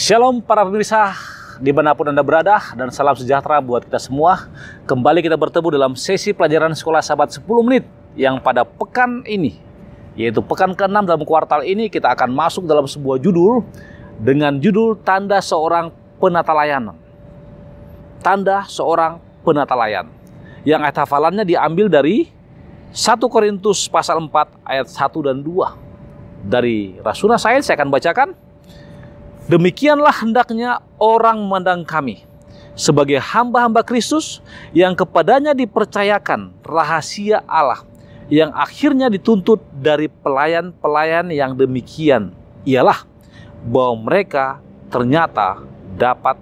Shalom para pemirsa di manapun Anda berada dan salam sejahtera buat kita semua. Kembali kita bertemu dalam sesi pelajaran sekolah sahabat 10 menit yang pada pekan ini, yaitu pekan ke-6 dalam kuartal ini kita akan masuk dalam sebuah judul dengan judul Tanda Seorang Penata Layanan. Tanda Seorang Penata Layan. Yang ayat hafalannya diambil dari 1 Korintus pasal 4 ayat 1 dan 2. Dari Rasulullah Said saya akan bacakan Demikianlah hendaknya orang memandang kami sebagai hamba-hamba Kristus yang kepadanya dipercayakan rahasia Allah yang akhirnya dituntut dari pelayan-pelayan yang demikian ialah bahwa mereka ternyata dapat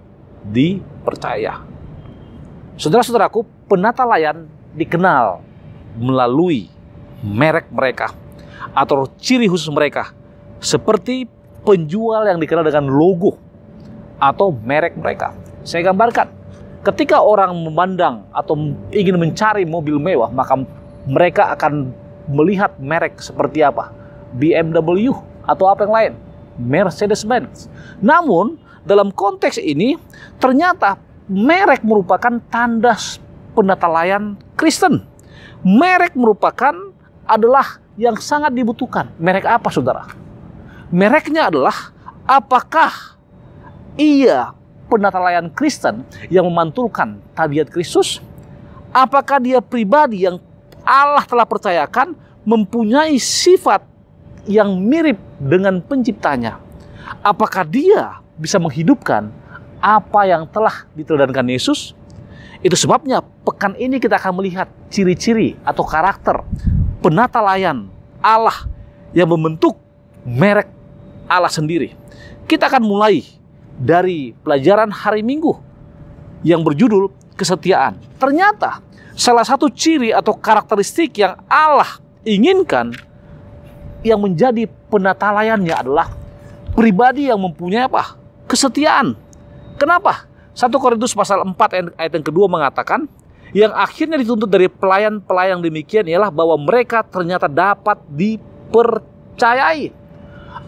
dipercaya. Saudara-saudaraku, penata layan dikenal melalui merek mereka atau ciri khusus mereka seperti penjual yang dikenal dengan logo atau merek mereka. Saya gambarkan, ketika orang memandang atau ingin mencari mobil mewah, maka mereka akan melihat merek seperti apa, BMW atau apa yang lain, Mercedes-Benz. Namun, dalam konteks ini, ternyata merek merupakan tanda layan Kristen. Merek merupakan adalah yang sangat dibutuhkan. Merek apa, saudara? Mereknya adalah apakah ia penatalayan Kristen yang memantulkan tabiat Kristus? Apakah dia pribadi yang Allah telah percayakan mempunyai sifat yang mirip dengan penciptanya? Apakah dia bisa menghidupkan apa yang telah diteladankan Yesus? Itu sebabnya pekan ini kita akan melihat ciri-ciri atau karakter penatalayan Allah yang membentuk merek Allah sendiri. Kita akan mulai dari pelajaran hari Minggu yang berjudul kesetiaan. Ternyata salah satu ciri atau karakteristik yang Allah inginkan yang menjadi penatalayannya adalah pribadi yang mempunyai apa? Kesetiaan. Kenapa? 1 Korintus pasal 4 ayat yang kedua mengatakan yang akhirnya dituntut dari pelayan-pelayan demikian ialah bahwa mereka ternyata dapat dipercayai.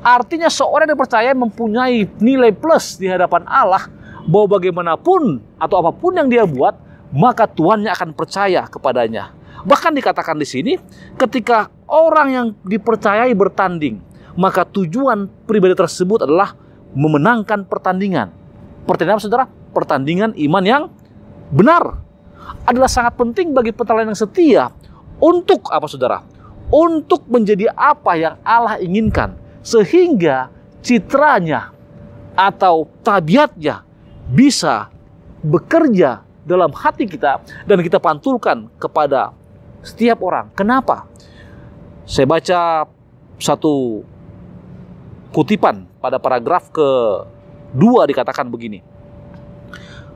Artinya seorang yang percaya mempunyai nilai plus di hadapan Allah bahwa bagaimanapun atau apapun yang dia buat, maka Tuhannya akan percaya kepadanya. Bahkan dikatakan di sini, ketika orang yang dipercayai bertanding, maka tujuan pribadi tersebut adalah memenangkan pertandingan. Pertandingan apa saudara? Pertandingan iman yang benar adalah sangat penting bagi petelayan yang setia untuk apa saudara? Untuk menjadi apa yang Allah inginkan sehingga citranya atau tabiatnya bisa bekerja dalam hati kita dan kita pantulkan kepada setiap orang. Kenapa? Saya baca satu kutipan pada paragraf ke dua dikatakan begini.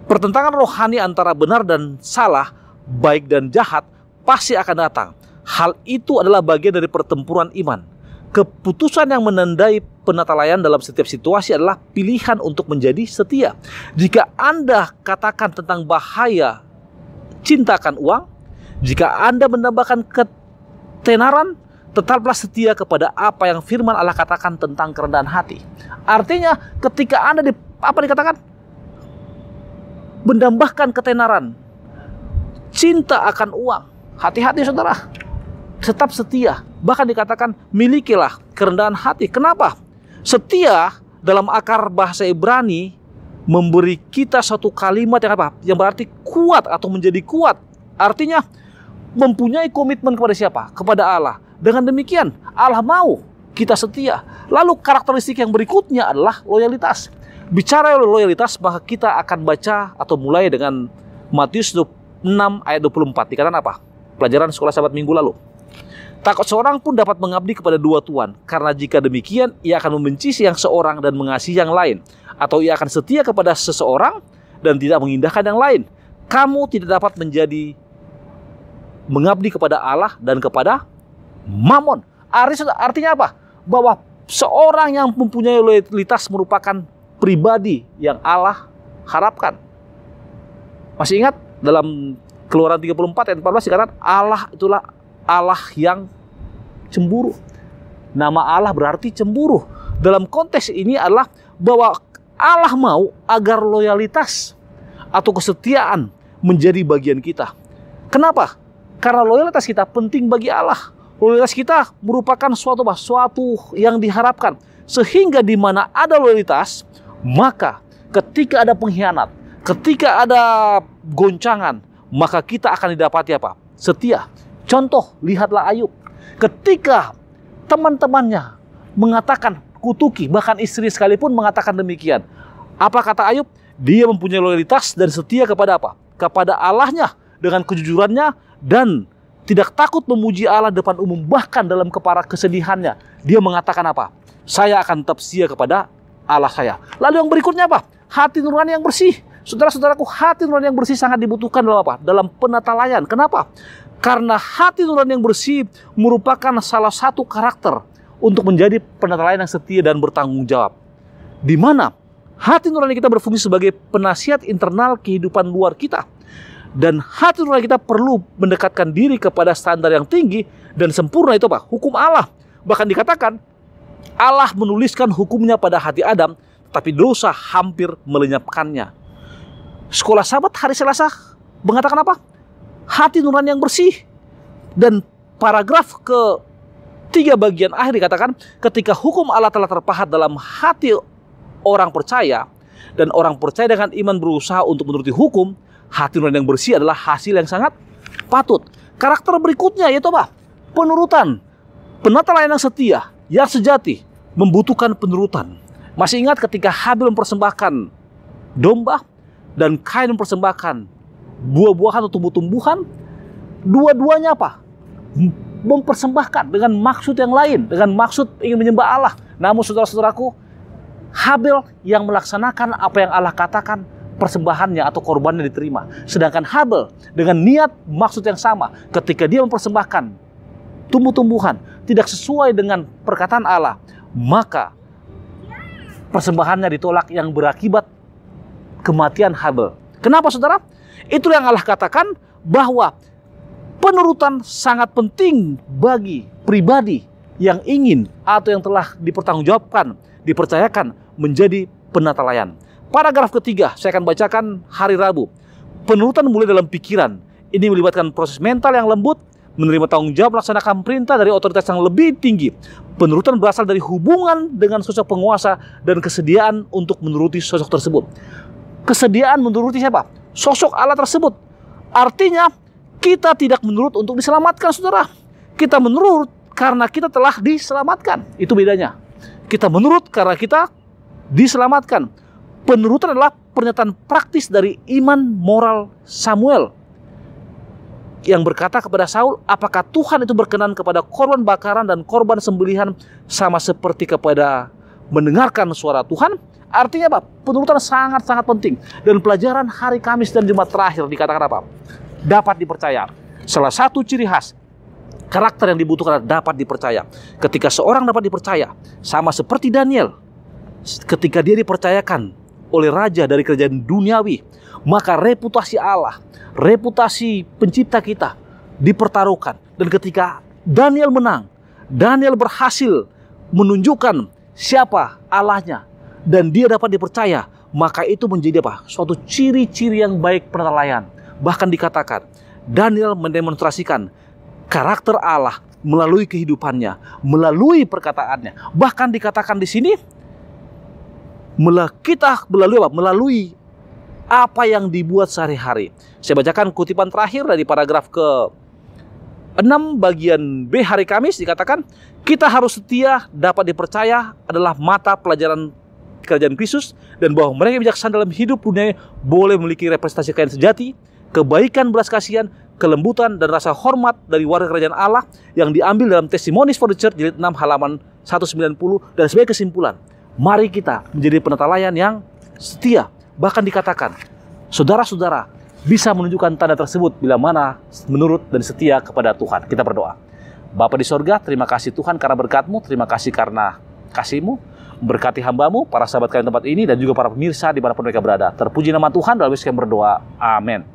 Pertentangan rohani antara benar dan salah, baik dan jahat, pasti akan datang. Hal itu adalah bagian dari pertempuran iman keputusan yang menandai penatalayan dalam setiap situasi adalah pilihan untuk menjadi setia. Jika Anda katakan tentang bahaya cintakan uang, jika Anda menambahkan ketenaran, tetaplah setia kepada apa yang firman Allah katakan tentang kerendahan hati. Artinya, ketika Anda di, apa dikatakan? Menambahkan ketenaran, cinta akan uang. Hati-hati saudara, tetap setia bahkan dikatakan milikilah kerendahan hati. Kenapa? Setia dalam akar bahasa Ibrani memberi kita satu kalimat yang apa? Yang berarti kuat atau menjadi kuat. Artinya mempunyai komitmen kepada siapa? Kepada Allah. Dengan demikian Allah mau kita setia. Lalu karakteristik yang berikutnya adalah loyalitas. Bicara loyalitas maka kita akan baca atau mulai dengan Matius 6 ayat 24. Dikatakan apa? Pelajaran sekolah sahabat minggu lalu. Takut seorang pun dapat mengabdi kepada dua tuan, karena jika demikian ia akan membenci yang seorang dan mengasihi yang lain, atau ia akan setia kepada seseorang dan tidak mengindahkan yang lain. Kamu tidak dapat menjadi mengabdi kepada Allah dan kepada mamon. Artinya apa? Bahwa seorang yang mempunyai loyalitas merupakan pribadi yang Allah harapkan. Masih ingat dalam Keluaran 34 ayat 14 dikatakan Allah itulah Allah yang cemburu. Nama Allah berarti cemburu. Dalam konteks ini adalah bahwa Allah mau agar loyalitas atau kesetiaan menjadi bagian kita. Kenapa? Karena loyalitas kita penting bagi Allah. Loyalitas kita merupakan suatu suatu yang diharapkan. Sehingga di mana ada loyalitas, maka ketika ada pengkhianat, ketika ada goncangan, maka kita akan didapati apa? Setia. Contoh, lihatlah Ayub. Ketika teman-temannya mengatakan kutuki, bahkan istri sekalipun mengatakan demikian. Apa kata Ayub? Dia mempunyai loyalitas dan setia kepada apa? Kepada Allahnya dengan kejujurannya dan tidak takut memuji Allah depan umum bahkan dalam kepara kesedihannya. Dia mengatakan apa? Saya akan tetap setia kepada Allah saya. Lalu yang berikutnya apa? Hati nurani yang bersih. Saudara-saudaraku, hati nurani yang bersih sangat dibutuhkan dalam apa? Dalam penata layan. Kenapa? Karena hati nurani yang bersih merupakan salah satu karakter untuk menjadi pendeta lain yang setia dan bertanggung jawab. Di mana hati nurani kita berfungsi sebagai penasihat internal kehidupan luar kita. Dan hati nurani kita perlu mendekatkan diri kepada standar yang tinggi dan sempurna itu apa? Hukum Allah. Bahkan dikatakan Allah menuliskan hukumnya pada hati Adam, tapi dosa hampir melenyapkannya. Sekolah sahabat hari Selasa mengatakan apa? hati nurani yang bersih. Dan paragraf ke tiga bagian akhir dikatakan ketika hukum Allah telah terpahat dalam hati orang percaya dan orang percaya dengan iman berusaha untuk menuruti hukum, hati nurani yang bersih adalah hasil yang sangat patut. Karakter berikutnya yaitu apa? Penurutan. Penata lain yang setia, yang sejati, membutuhkan penurutan. Masih ingat ketika Habil mempersembahkan domba dan Kain mempersembahkan buah-buahan atau tumbuh-tumbuhan, dua-duanya apa? Mempersembahkan dengan maksud yang lain, dengan maksud ingin menyembah Allah. Namun saudara-saudaraku, Habil yang melaksanakan apa yang Allah katakan persembahannya atau korbannya diterima. Sedangkan Habil dengan niat maksud yang sama ketika dia mempersembahkan tumbuh-tumbuhan tidak sesuai dengan perkataan Allah, maka persembahannya ditolak yang berakibat kematian Habil. Kenapa saudara? Itu yang Allah katakan bahwa penurutan sangat penting bagi pribadi yang ingin atau yang telah dipertanggungjawabkan, dipercayakan menjadi penata layan. Paragraf ketiga saya akan bacakan hari Rabu. Penurutan mulai dalam pikiran. Ini melibatkan proses mental yang lembut, menerima tanggung jawab melaksanakan perintah dari otoritas yang lebih tinggi. Penurutan berasal dari hubungan dengan sosok penguasa dan kesediaan untuk menuruti sosok tersebut. Kesediaan menuruti siapa? sosok Allah tersebut. Artinya kita tidak menurut untuk diselamatkan saudara. Kita menurut karena kita telah diselamatkan. Itu bedanya. Kita menurut karena kita diselamatkan. Penurutan adalah pernyataan praktis dari iman moral Samuel yang berkata kepada Saul, "Apakah Tuhan itu berkenan kepada korban bakaran dan korban sembelihan sama seperti kepada mendengarkan suara Tuhan?" Artinya apa? Penurutan sangat-sangat penting. Dan pelajaran hari Kamis dan Jumat terakhir dikatakan apa? Dapat dipercaya. Salah satu ciri khas karakter yang dibutuhkan dapat dipercaya. Ketika seorang dapat dipercaya, sama seperti Daniel, ketika dia dipercayakan oleh raja dari kerajaan duniawi, maka reputasi Allah, reputasi pencipta kita dipertaruhkan. Dan ketika Daniel menang, Daniel berhasil menunjukkan siapa Allahnya, dan dia dapat dipercaya, maka itu menjadi apa? Suatu ciri-ciri yang baik penelayan. Bahkan dikatakan, Daniel mendemonstrasikan karakter Allah melalui kehidupannya, melalui perkataannya. Bahkan dikatakan di sini, kita melalui apa? Melalui apa yang dibuat sehari-hari. Saya bacakan kutipan terakhir dari paragraf ke 6 bagian B hari Kamis dikatakan kita harus setia dapat dipercaya adalah mata pelajaran kerajaan Kristus dan bahwa mereka bijaksana dalam hidup dunia boleh memiliki representasi kekayaan sejati, kebaikan belas kasihan, kelembutan dan rasa hormat dari warga kerajaan Allah yang diambil dalam Testimonies for the Church jilid 6 halaman 190 dan sebagai kesimpulan, mari kita menjadi penata layan yang setia. Bahkan dikatakan, saudara-saudara bisa menunjukkan tanda tersebut bila mana menurut dan setia kepada Tuhan. Kita berdoa. Bapa di sorga, terima kasih Tuhan karena berkatmu, terima kasih karena kasihmu, Berkati hambamu, para sahabat kalian tempat ini, dan juga para pemirsa di dimanapun mereka berada. Terpuji nama Tuhan dalam Yesus yang berdoa. Amin.